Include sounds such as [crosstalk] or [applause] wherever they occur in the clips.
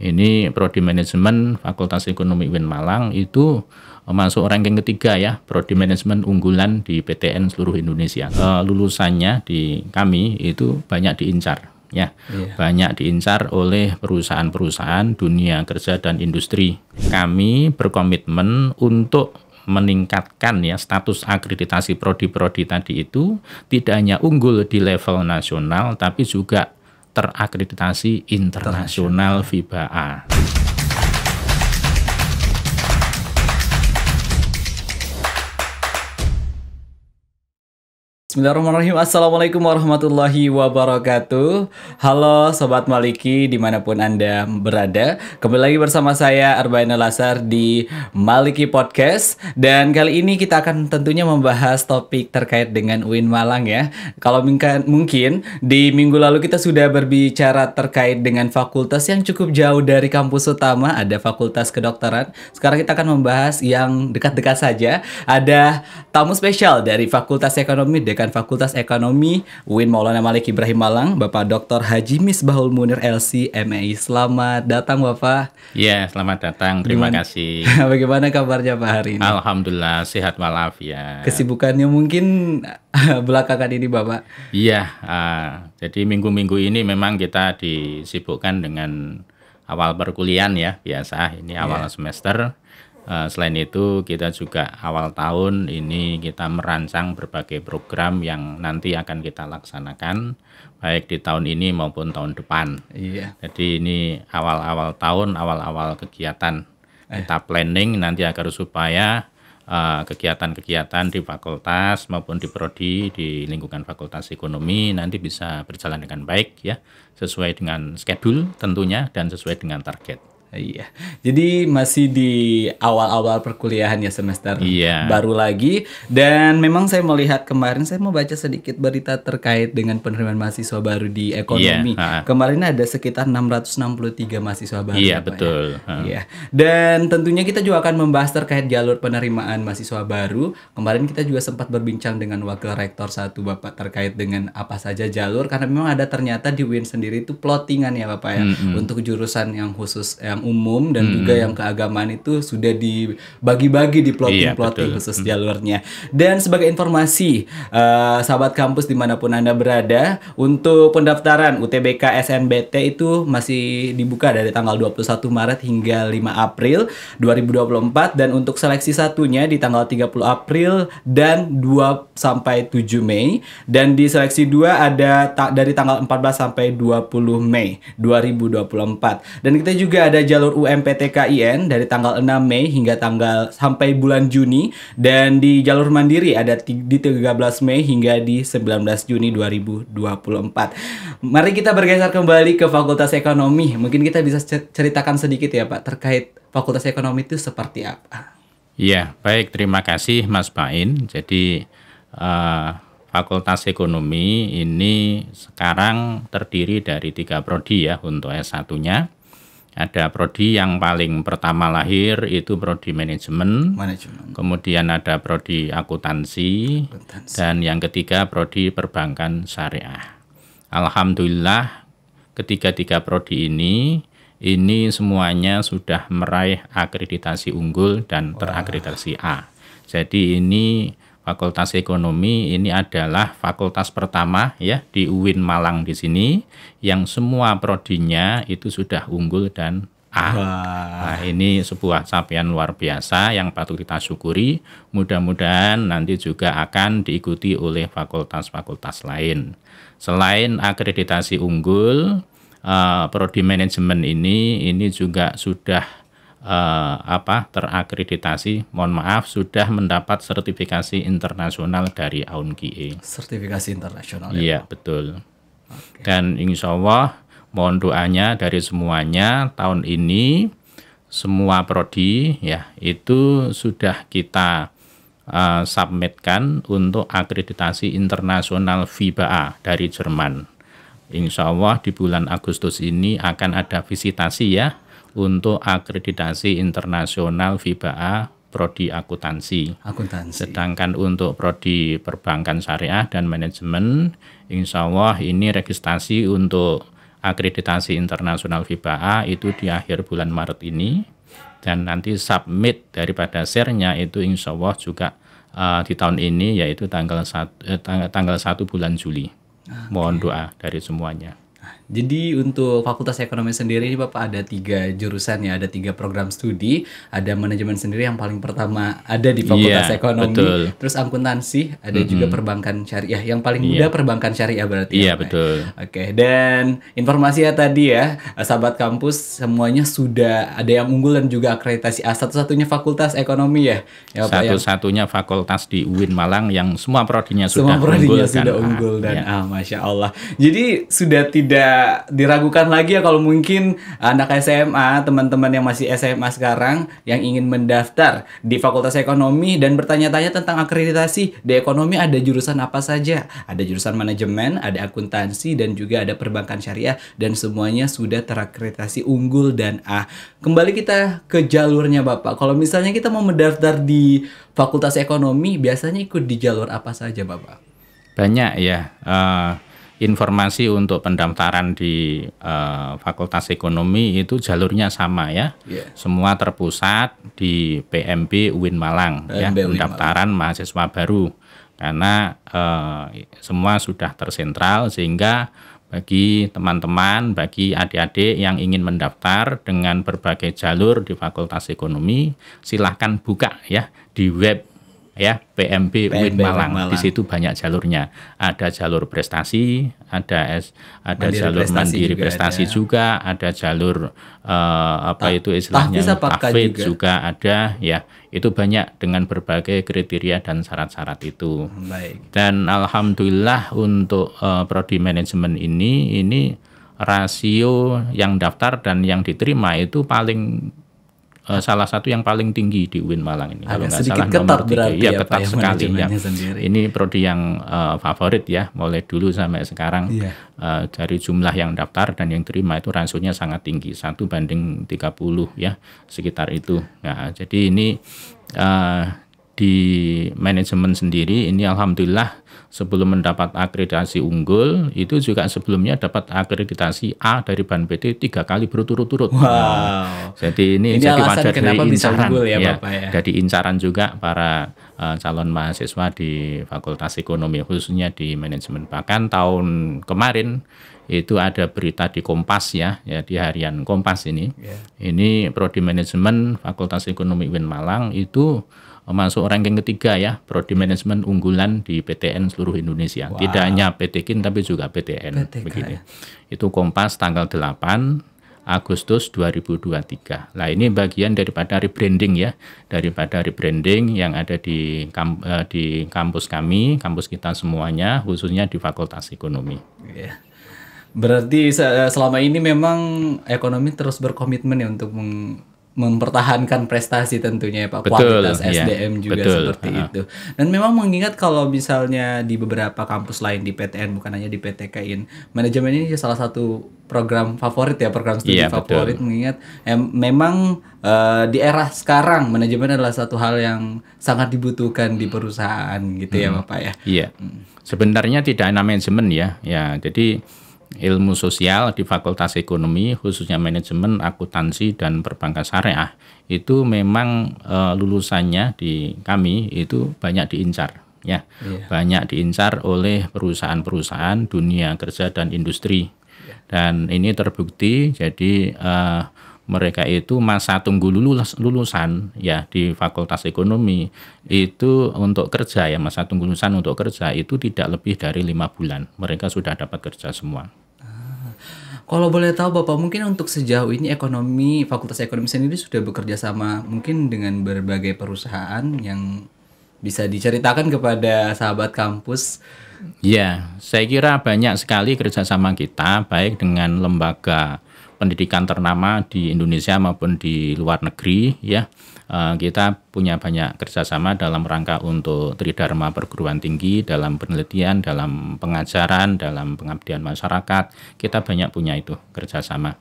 ini prodi manajemen Fakultas Ekonomi UIN Malang itu eh, masuk ranking ketiga ya prodi manajemen unggulan di PTN seluruh Indonesia. Eh, lulusannya di kami itu banyak diincar ya, yeah. banyak diincar oleh perusahaan-perusahaan dunia kerja dan industri. Kami berkomitmen untuk meningkatkan ya status akreditasi prodi-prodi tadi itu tidak hanya unggul di level nasional tapi juga terakreditasi internasional FIBA A. Bismillahirrahmanirrahim Assalamualaikum warahmatullahi wabarakatuh Halo Sobat Maliki dimanapun Anda berada Kembali lagi bersama saya Arbaina Lasar di Maliki Podcast Dan kali ini kita akan tentunya membahas topik terkait dengan UIN Malang ya Kalau mungkin di minggu lalu kita sudah berbicara terkait dengan fakultas yang cukup jauh dari kampus utama Ada fakultas kedokteran Sekarang kita akan membahas yang dekat-dekat saja Ada tamu spesial dari Fakultas Ekonomi Pendidikan Fakultas Ekonomi Win Maulana Malik Ibrahim Malang, Bapak Dr. Haji Misbahul Munir LC MAI. Selamat datang Bapak. Iya, selamat datang. Terima Dengan, kasih. [laughs] Bagaimana kabarnya Pak hari ini? Alhamdulillah sehat walafiat. Kesibukannya mungkin [laughs] belakangan ini Bapak. Iya, uh, jadi minggu-minggu ini memang kita disibukkan dengan awal perkuliahan ya, biasa ini awal yeah. semester Eh, selain itu, kita juga awal tahun ini kita merancang berbagai program yang nanti akan kita laksanakan baik di tahun ini maupun tahun depan. Iya. Jadi ini awal-awal tahun, awal-awal kegiatan eh. kita planning nanti agar supaya eh, kegiatan-kegiatan uh, di fakultas maupun di prodi di lingkungan fakultas ekonomi nanti bisa berjalan dengan baik ya, sesuai dengan schedule tentunya dan sesuai dengan target. Iya. Jadi masih di awal-awal perkuliahan ya semester iya. baru lagi dan memang saya melihat kemarin saya mau baca sedikit berita terkait dengan penerimaan mahasiswa baru di ekonomi. Iya, kemarin ada sekitar 663 mahasiswa baru. Iya, ya. betul. Ya? Iya. Dan tentunya kita juga akan membahas terkait jalur penerimaan mahasiswa baru. Kemarin kita juga sempat berbincang dengan wakil rektor satu Bapak terkait dengan apa saja jalur karena memang ada ternyata di UIN sendiri itu plottingan ya Bapak ya mm -hmm. untuk jurusan yang khusus yang yang umum dan hmm. juga yang keagamaan itu sudah dibagi-bagi di plotting-plotting iya, khusus jalurnya. Dan sebagai informasi, uh, sahabat kampus dimanapun Anda berada, untuk pendaftaran UTBK SNBT itu masih dibuka dari tanggal 21 Maret hingga 5 April 2024 dan untuk seleksi satunya di tanggal 30 April dan 2 sampai 7 Mei dan di seleksi 2 ada ta dari tanggal 14 sampai 20 Mei 2024. Dan kita juga ada jalur UMPTKIN dari tanggal 6 Mei hingga tanggal sampai bulan Juni dan di jalur mandiri ada di 13 Mei hingga di 19 Juni 2024. Mari kita bergeser kembali ke Fakultas Ekonomi. Mungkin kita bisa ceritakan sedikit ya Pak terkait Fakultas Ekonomi itu seperti apa? Iya, baik terima kasih Mas Pain. Jadi uh, Fakultas Ekonomi ini sekarang terdiri dari tiga prodi ya untuk S1-nya. Ada prodi yang paling pertama lahir itu prodi manajemen, kemudian ada prodi akuntansi, akuntansi, dan yang ketiga prodi perbankan syariah. Alhamdulillah, ketiga-tiga prodi ini ini semuanya sudah meraih akreditasi unggul dan terakreditasi A. Jadi ini Fakultas Ekonomi ini adalah fakultas pertama ya di UIN Malang di sini yang semua prodinya itu sudah unggul dan A. Nah, ini sebuah capaian luar biasa yang patut kita syukuri. Mudah-mudahan nanti juga akan diikuti oleh fakultas-fakultas lain. Selain akreditasi unggul, uh, prodi manajemen ini ini juga sudah eh, apa terakreditasi mohon maaf sudah mendapat sertifikasi internasional dari AUNGIE sertifikasi internasional ya. iya ya, betul okay. dan insya Allah mohon doanya dari semuanya tahun ini semua prodi ya itu sudah kita uh, submitkan untuk akreditasi internasional VBA dari Jerman Insya Allah di bulan Agustus ini akan ada visitasi ya untuk akreditasi internasional A prodi akuntansi. Akuntansi. Sedangkan untuk prodi perbankan syariah dan manajemen, insya Allah ini registrasi untuk akreditasi internasional A itu di akhir bulan Maret ini dan nanti submit daripada share itu insya Allah juga uh, di tahun ini yaitu tanggal eh, satu eh, tanggal 1 bulan Juli. Mohon doa dari semuanya. Ah, jadi untuk Fakultas Ekonomi sendiri ini Bapak ada tiga jurusan ya, ada tiga program studi, ada manajemen sendiri yang paling pertama ada di Fakultas yeah, Ekonomi, betul. terus akuntansi, ada mm -hmm. juga perbankan syariah, yang paling yeah. muda iya. perbankan syariah berarti. Ya, iya yeah, betul. Oke, dan informasi ya tadi ya, sahabat kampus semuanya sudah ada yang unggul dan juga akreditasi A satu-satunya Fakultas Ekonomi ya. ya, ya? Satu-satunya fakultas di UIN Malang yang semua prodinya sudah semua prodinya unggul. sudah kan? unggul dan ah, ah masya Allah. Jadi sudah tidak diragukan lagi ya kalau mungkin anak SMA, teman-teman yang masih SMA sekarang yang ingin mendaftar di Fakultas Ekonomi dan bertanya-tanya tentang akreditasi di ekonomi ada jurusan apa saja? Ada jurusan manajemen, ada akuntansi dan juga ada perbankan syariah dan semuanya sudah terakreditasi unggul dan A. Kembali kita ke jalurnya Bapak. Kalau misalnya kita mau mendaftar di Fakultas Ekonomi biasanya ikut di jalur apa saja Bapak? Banyak ya. Uh informasi untuk pendaftaran di uh, Fakultas Ekonomi itu jalurnya sama ya. Yeah. Semua terpusat di PMB UIN Malang PMB ya, UIN pendaftaran Malang. mahasiswa baru. Karena uh, semua sudah tersentral sehingga bagi teman-teman, bagi adik-adik yang ingin mendaftar dengan berbagai jalur di Fakultas Ekonomi, silahkan buka ya di web ya PMB, PMB Win Malang. Malang. Di situ banyak jalurnya. Ada jalur prestasi, ada es ada mandiri jalur prestasi mandiri juga prestasi ada. juga, ada jalur uh, apa Ta itu istilahnya tahfidz juga. juga ada ya. Itu banyak dengan berbagai kriteria dan syarat-syarat itu. Baik. Dan alhamdulillah untuk uh, prodi manajemen ini ini rasio yang daftar dan yang diterima itu paling uh, salah satu yang paling tinggi di UIN Malang ini. Agak kalau nggak salah ketat nomor tiga, iya, ya, ya ketat sekali. Ya. Ini prodi yang uh, favorit ya, mulai dulu sampai sekarang yeah. Iya. uh, dari jumlah yang daftar dan yang terima itu rasionya sangat tinggi, satu banding 30 ya sekitar itu. Nah, jadi ini uh, di manajemen sendiri ini alhamdulillah sebelum mendapat akreditasi unggul itu juga sebelumnya dapat akreditasi A dari Ban PT tiga kali berturut-turut. Wow. jadi ini, ini jadi wadah dari incaran ya, ya, Bapak ya. Jadi incaran juga para eh, calon mahasiswa di Fakultas Ekonomi khususnya di manajemen bahkan tahun kemarin itu ada berita di Kompas ya, ya di harian Kompas ini. Yeah. Ini prodi manajemen Fakultas Ekonomi UIN Malang itu masuk ranking ketiga ya prodi manajemen unggulan di PTN seluruh Indonesia. Wow. Tidak hanya PT Kin tapi juga PTN PTK. Ya. begini. Itu Kompas tanggal 8 Agustus 2023. Nah, ini bagian daripada rebranding ya, daripada rebranding yang ada di kamp, eh, di kampus kami, kampus kita semuanya, khususnya di Fakultas Ekonomi. Yeah. Berarti selama ini memang ekonomi terus berkomitmen ya untuk mempertahankan prestasi tentunya ya Pak betul, kualitas iya. SDM juga betul, seperti uh. itu dan memang mengingat kalau misalnya di beberapa kampus lain di PTN bukan hanya di PTKIN manajemen ini salah satu program favorit ya program studi yeah, iya, favorit betul. mengingat eh, memang uh, di era sekarang manajemen adalah satu hal yang sangat dibutuhkan di perusahaan gitu ya, hmm. ya Bapak ya iya hmm. sebenarnya tidak hanya manajemen ya ya jadi ilmu sosial di Fakultas Ekonomi khususnya manajemen, akuntansi dan perbankan syariah itu memang e, lulusannya di kami itu banyak diincar ya. Yeah. Banyak diincar oleh perusahaan-perusahaan dunia kerja dan industri. Yeah. Dan ini terbukti jadi e, mereka itu masa tunggu lulus, lulusan ya di Fakultas Ekonomi itu untuk kerja ya masa tunggu lulusan untuk kerja itu tidak lebih dari lima bulan mereka sudah dapat kerja semua. Ah. kalau boleh tahu Bapak, mungkin untuk sejauh ini ekonomi, Fakultas Ekonomi sendiri sudah bekerja sama mungkin dengan berbagai perusahaan yang bisa diceritakan kepada sahabat kampus Ya, saya kira banyak sekali kerjasama kita, baik dengan lembaga pendidikan ternama di Indonesia maupun di luar negeri ya eh, kita punya banyak kerjasama dalam rangka untuk tridharma perguruan tinggi dalam penelitian dalam pengajaran dalam pengabdian masyarakat kita banyak punya itu kerjasama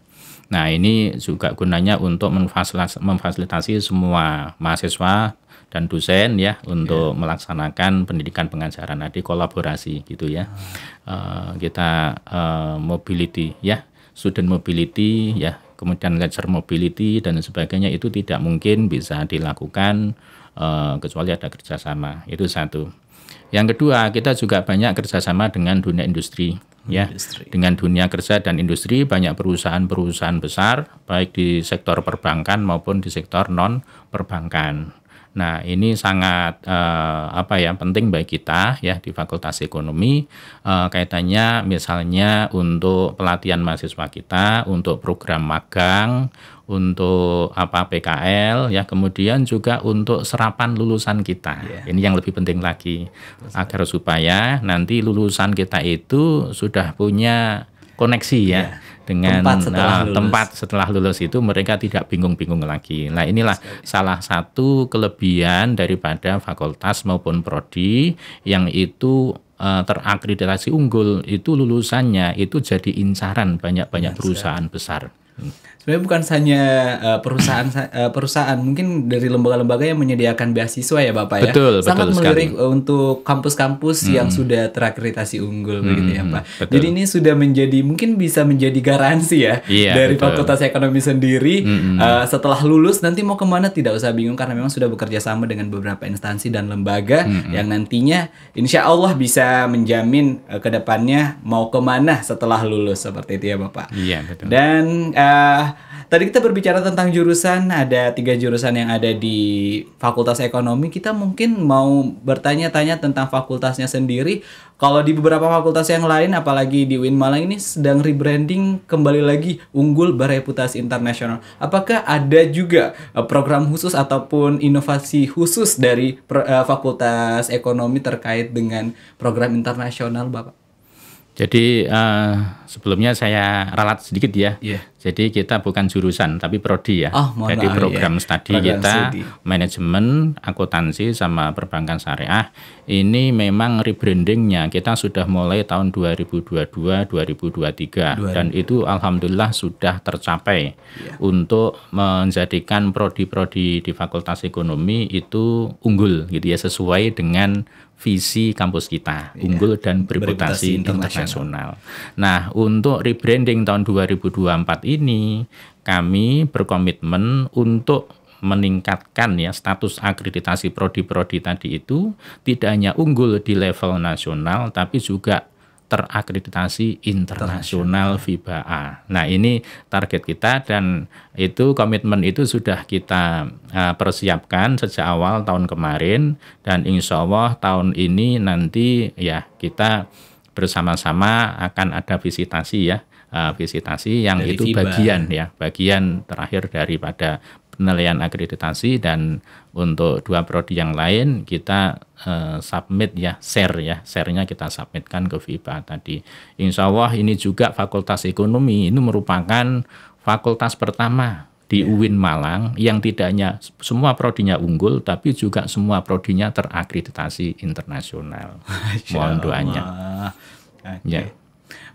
nah ini juga gunanya untuk memfasilitasi semua mahasiswa dan dosen ya untuk yeah. melaksanakan pendidikan pengajaran Nanti kolaborasi gitu ya uh, kita uh, mobility ya student mobility ya kemudian ledger mobility dan sebagainya itu tidak mungkin bisa dilakukan uh, kecuali ada kerjasama itu satu yang kedua kita juga banyak kerjasama dengan dunia industri ya industri. dengan dunia kerja dan industri banyak perusahaan-perusahaan besar baik di sektor perbankan maupun di sektor non perbankan Nah, ini sangat eh, apa ya penting bagi kita ya di Fakultas Ekonomi eh, kaitannya misalnya untuk pelatihan mahasiswa kita, untuk program magang, untuk apa PKL ya kemudian juga untuk serapan lulusan kita yeah. ini yang lebih penting lagi Terus. agar supaya nanti lulusan kita itu sudah punya koneksi ya yeah dengan tempat setelah, uh, lulus. tempat setelah lulus itu mereka tidak bingung-bingung lagi. Nah inilah salah satu kelebihan daripada fakultas maupun prodi yang itu uh, terakreditasi unggul itu lulusannya itu jadi incaran banyak-banyak perusahaan besar sebenarnya bukan hanya uh, perusahaan uh, perusahaan mungkin dari lembaga-lembaga yang menyediakan beasiswa ya bapak ya sangat betul melirik sekali. Eh, untuk kampus-kampus hmm. yang sudah terakreditasi unggul hmm, begitu ya pak betul. jadi ini sudah menjadi mungkin bisa menjadi garansi ya iya, dari betul. fakultas ekonomi sendiri hmm. uh, setelah lulus nanti mau kemana tidak usah bingung karena memang sudah bekerja sama dengan beberapa instansi dan lembaga hmm. yang nantinya insya Allah bisa menjamin uh, kedepannya mau kemana setelah lulus seperti itu ya bapak iya betul dan uh, Tadi kita berbicara tentang jurusan, ada tiga jurusan yang ada di Fakultas Ekonomi. Kita mungkin mau bertanya-tanya tentang fakultasnya sendiri. Kalau di beberapa fakultas yang lain, apalagi di Win Malang ini sedang rebranding kembali lagi unggul bereputasi internasional. Apakah ada juga eh, program khusus ataupun inovasi khusus dari eh, Fakultas Ekonomi terkait dengan program internasional, Bapak? Jadi uh, sebelumnya saya ralat sedikit ya. Yeah. Jadi kita bukan jurusan tapi prodi ya. Oh, Jadi iya. program ya. studi kita manajemen, akuntansi sama perbankan syariah. Ini memang rebrandingnya kita sudah mulai tahun 2022, 2023 2000. dan itu alhamdulillah sudah tercapai ya. untuk menjadikan prodi-prodi di Fakultas Ekonomi itu unggul gitu ya sesuai dengan visi kampus kita ya. unggul dan bereputasi internasional. Nah, untuk rebranding tahun 2024 ini kami berkomitmen untuk meningkatkan ya status akreditasi prodi-prodi tadi itu tidak hanya unggul di level nasional tapi juga terakreditasi internasional FIBA A. Nah ini target kita dan itu komitmen itu sudah kita uh, persiapkan sejak awal tahun kemarin dan insya Allah tahun ini nanti ya kita bersama-sama akan ada visitasi ya uh, visitasi yang dari itu FIBA. bagian ya bagian terakhir daripada penilaian akreditasi dan untuk dua prodi yang lain kita uh, submit ya share ya sharenya kita submitkan ke FIBA tadi Insya Allah ini juga Fakultas Ekonomi ini merupakan fakultas pertama di yeah. UIN Malang yang tidak hanya semua prodinya unggul tapi juga semua prodinya terakreditasi internasional. [laughs] Mohon doanya. Okay. Ya.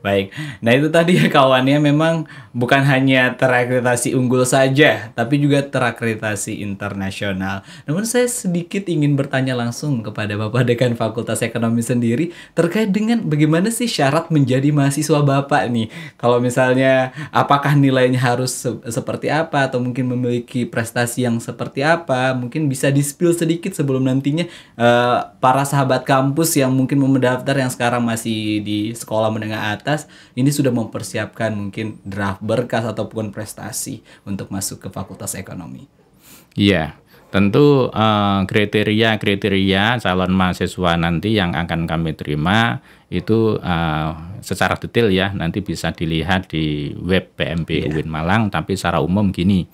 Baik. Nah, itu tadi ya kawannya memang bukan hanya terakreditasi unggul saja, tapi juga terakreditasi internasional. Namun saya sedikit ingin bertanya langsung kepada Bapak Dekan Fakultas Ekonomi sendiri terkait dengan bagaimana sih syarat menjadi mahasiswa Bapak nih? Kalau misalnya apakah nilainya harus se seperti apa atau mungkin memiliki prestasi yang seperti apa? Mungkin bisa di-spill sedikit sebelum nantinya uh, para sahabat kampus yang mungkin mau mendaftar yang sekarang masih di sekolah menengah atas ini sudah mempersiapkan mungkin draft berkas ataupun prestasi untuk masuk ke Fakultas Ekonomi. Iya, yeah. tentu eh, kriteria-kriteria uh, calon mahasiswa nanti yang akan kami terima itu uh, secara detail ya nanti bisa dilihat di web PMP yeah. UIN Malang tapi secara umum gini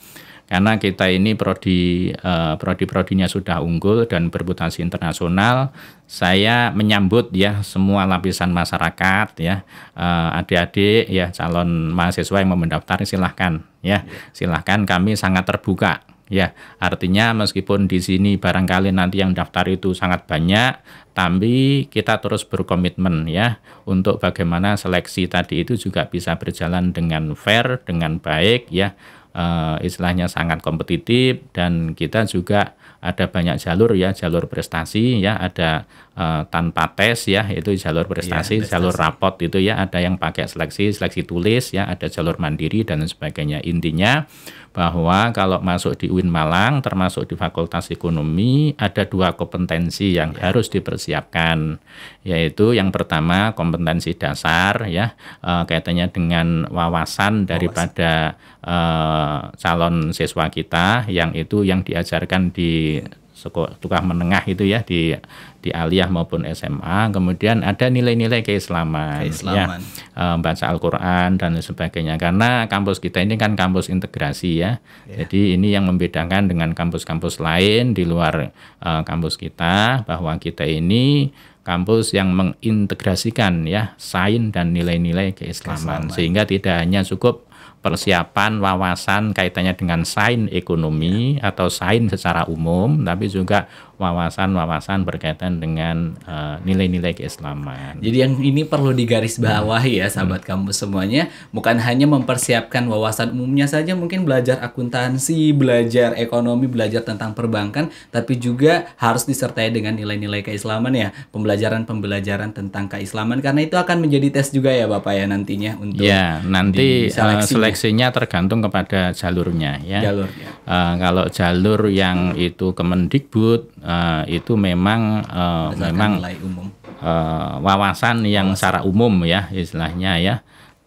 karena kita ini prodi eh, prodi-prodinya sudah unggul dan berputasi internasional, saya menyambut ya semua lapisan masyarakat ya eh, adik-adik ya calon mahasiswa yang mau mendaftar silahkan ya silahkan kami sangat terbuka Ya, artinya meskipun di sini barangkali nanti yang daftar itu sangat banyak, tapi kita terus berkomitmen ya untuk bagaimana seleksi tadi itu juga bisa berjalan dengan fair, dengan baik ya, uh, istilahnya sangat kompetitif dan kita juga ada banyak jalur ya jalur prestasi ya ada uh, tanpa tes ya itu jalur iya, prestasi, ya, prestasi jalur rapot itu ya ada yang pakai seleksi seleksi tulis ya ada jalur mandiri dan sebagainya intinya bahwa kalau masuk di UIN Malang termasuk di Fakultas Ekonomi ada dua kompetensi yang ya. harus dipersiapkan yaitu yang pertama kompetensi dasar ya uh, kaitannya dengan wawasan daripada Uh, calon siswa kita yang itu yang diajarkan di sekolah menengah itu ya di di aliyah maupun SMA kemudian ada nilai-nilai keislaman, ya, keislaman. ya e, baca Al-Qur'an dan sebagainya karena kampus kita ini kan kampus integrasi ya yeah. jadi ini yang membedakan dengan kampus-kampus lain di luar e, kampus kita bahwa kita ini kampus yang mengintegrasikan ya sains dan nilai-nilai keislaman, keislaman sehingga tidak hanya cukup persiapan wawasan kaitannya dengan sains ekonomi atau sains secara umum, tapi juga wawasan-wawasan berkaitan dengan eh, nilai-nilai uh, keislaman. Jadi yang ini perlu digaris bawah ya sahabat hmm. kamu semuanya, bukan hanya mempersiapkan wawasan umumnya saja mungkin belajar akuntansi, belajar ekonomi, belajar tentang perbankan, tapi juga harus disertai dengan nilai-nilai keislaman ya, pembelajaran-pembelajaran tentang keislaman karena itu akan menjadi tes juga ya Bapak ya nantinya untuk Ya, nanti seleksinya. Eh, seleksinya tergantung kepada jalurnya ya. Jalurnya. Eh, kalau jalur yang itu Kemendikbud uh, itu memang uh, memang umum. Uh, wawasan yang wawasan. secara umum ya istilahnya ya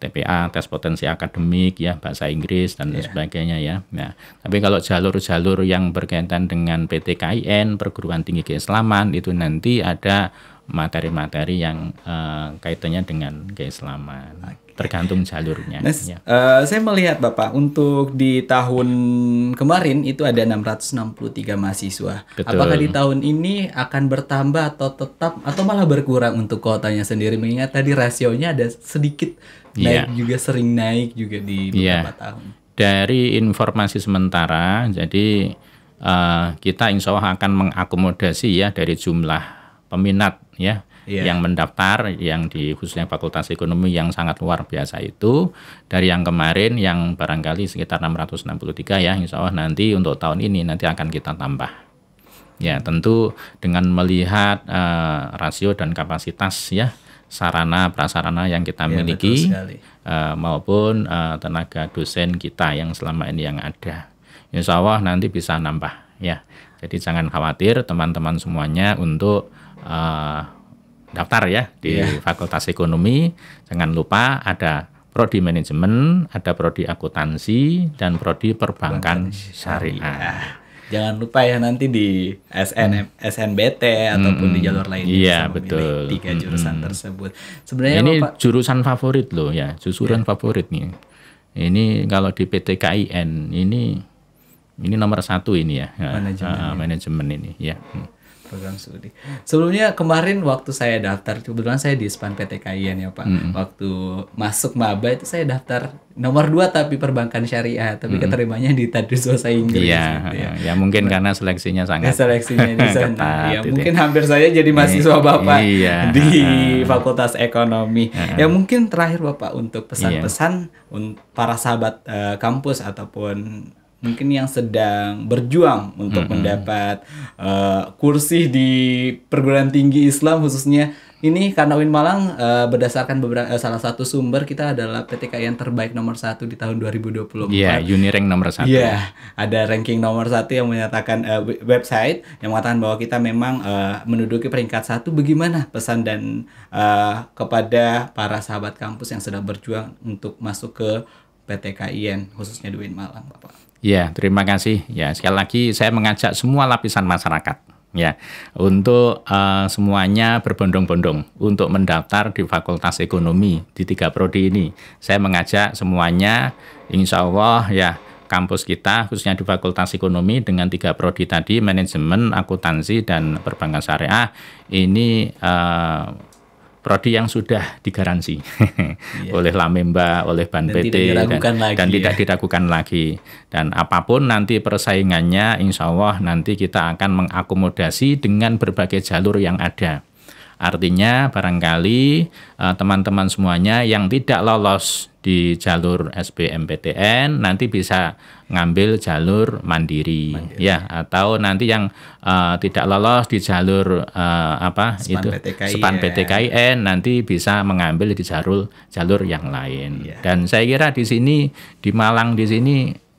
TPA tes potensi akademik ya bahasa Inggris dan yeah. sebagainya ya. Nah, tapi kalau jalur-jalur yang berkaitan dengan PTKIN perguruan tinggi keislaman itu nanti ada materi-materi yang uh, kaitannya dengan keislaman. Okay tergantung jalurnya. Nah, ya. uh, saya melihat Bapak untuk di tahun kemarin itu ada 663 mahasiswa. Betul. Apakah di tahun ini akan bertambah atau tetap atau malah berkurang untuk kuotanya sendiri mengingat tadi rasionya ada sedikit iya. naik yeah. juga sering naik juga di beberapa yeah. tahun. Dari informasi sementara, jadi uh, kita insya Allah akan mengakomodasi ya dari jumlah peminat ya yeah. yang mendaftar yang di khususnya Fakultas Ekonomi yang sangat luar biasa itu dari yang kemarin yang barangkali sekitar 663 ya insya Allah nanti untuk tahun ini nanti akan kita tambah ya tentu dengan melihat uh, rasio dan kapasitas ya sarana prasarana yang kita ya, miliki uh, maupun uh, tenaga dosen kita yang selama ini yang ada Insya Allah nanti bisa nambah ya jadi jangan khawatir teman-teman semuanya untuk uh, daftar ya di yeah. Fakultas Ekonomi. Jangan lupa ada prodi manajemen, ada prodi akuntansi dan prodi perbankan syariah. Jangan lupa ya nanti di SN hmm. SNBT ataupun hmm. di jalur lainnya Iya, betul. Tiga hmm. jurusan hmm. tersebut. Sebenarnya ini Bapak, jurusan favorit loh ya, jurusan yeah. favorit nih. Ini kalau di PT KIN ini ini nomor satu ini ya manajemen, uh, ya. manajemen ini ya. Hmm program studi. Sebelumnya kemarin waktu saya daftar kebetulan saya di Span PT PTKIN ya Pak. Mm Waktu masuk maba itu saya daftar nomor dua tapi perbankan syariah, tapi mm keterimanya di Tadris Bahasa Inggris. Iya, gitu ya. ya mungkin karena seleksinya sangat ya, seleksinya di sana. [laughs] Ketat, ya, ya, mungkin hampir saya jadi iya, mahasiswa Bapak iya. di Fakultas Ekonomi. ya mungkin terakhir Bapak untuk iya. pesan-pesan iya. para sahabat uh, kampus ataupun mungkin yang sedang berjuang untuk mm -hmm. mendapat uh, kursi di perguruan tinggi Islam khususnya ini karena Win Malang uh, berdasarkan beberapa uh, salah satu sumber kita adalah PTKIN terbaik nomor satu di tahun 2024. Iya, yeah, uni rank nomor satu. Iya, yeah, ada ranking nomor satu yang menyatakan uh, website yang mengatakan bahwa kita memang uh, menduduki peringkat satu. Bagaimana pesan dan uh, kepada para sahabat kampus yang sedang berjuang untuk masuk ke PTKIN khususnya di Malang, Bapak? Ya, terima kasih. Ya, sekali lagi saya mengajak semua lapisan masyarakat ya untuk uh, semuanya berbondong-bondong untuk mendaftar di Fakultas Ekonomi di tiga prodi ini. Saya mengajak semuanya insya Allah ya kampus kita khususnya di Fakultas Ekonomi dengan tiga prodi tadi manajemen, akuntansi dan perbankan syariah ini uh, prodi yang sudah digaransi yeah. oleh Lamemba, oleh Ban dan PT tidak dan, lagi, dan ya. tidak diragukan lagi. Dan apapun nanti persaingannya, insya Allah nanti kita akan mengakomodasi dengan berbagai jalur yang ada. Artinya barangkali eh, teman-teman semuanya yang tidak lolos di jalur SBMPTN nanti bisa ngambil jalur mandiri, mandiri. ya atau nanti yang uh, tidak lolos di jalur uh, apa span itu PTKI, Sepan ya. PTKIN nanti bisa mengambil di jalur jalur yang lain. Ya. Dan saya kira di sini di Malang di sini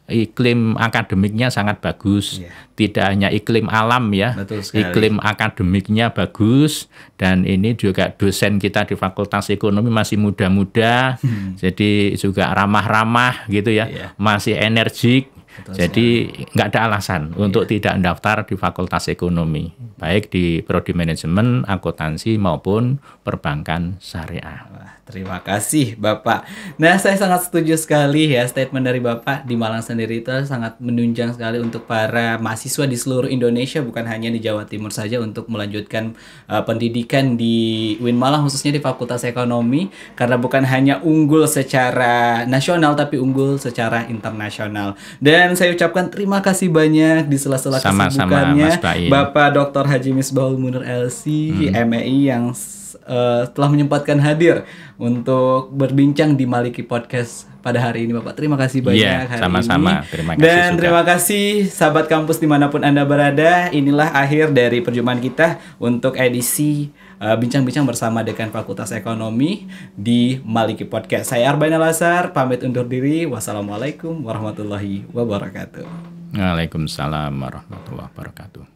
iklim akademiknya sangat bagus. Yeah. Tidak hanya iklim alam ya, iklim akademiknya bagus dan ini juga dosen kita di Fakultas Ekonomi masih muda-muda, hmm. jadi juga ramah-ramah gitu ya, yeah. masih energik jadi nggak ada alasan iya. untuk tidak mendaftar di Fakultas Ekonomi, baik di Prodi Manajemen, Akuntansi maupun Perbankan Syariah. terima kasih Bapak. Nah, saya sangat setuju sekali ya statement dari Bapak di Malang sendiri itu sangat menunjang sekali untuk para mahasiswa di seluruh Indonesia, bukan hanya di Jawa Timur saja untuk melanjutkan uh, pendidikan di Win Malang khususnya di Fakultas Ekonomi karena bukan hanya unggul secara nasional tapi unggul secara internasional. Dan dan saya ucapkan terima kasih banyak di sela-sela kesibukannya Bapak Dr. Haji Misbahul Munir LC hmm. MEI yang uh, telah menyempatkan hadir untuk berbincang di Maliki Podcast pada hari ini Bapak. Terima kasih iya, banyak yeah, hari sama-sama. ini. Terima kasih Dan juga. terima kasih sahabat kampus dimanapun Anda berada. Inilah akhir dari perjumpaan kita untuk edisi Eh, bincang-bincang bersama dekan Fakultas Ekonomi di Maliki Podcast. Saya Arbaina Lasar, pamit undur diri. Wassalamualaikum warahmatullahi wabarakatuh. Waalaikumsalam warahmatullahi wabarakatuh.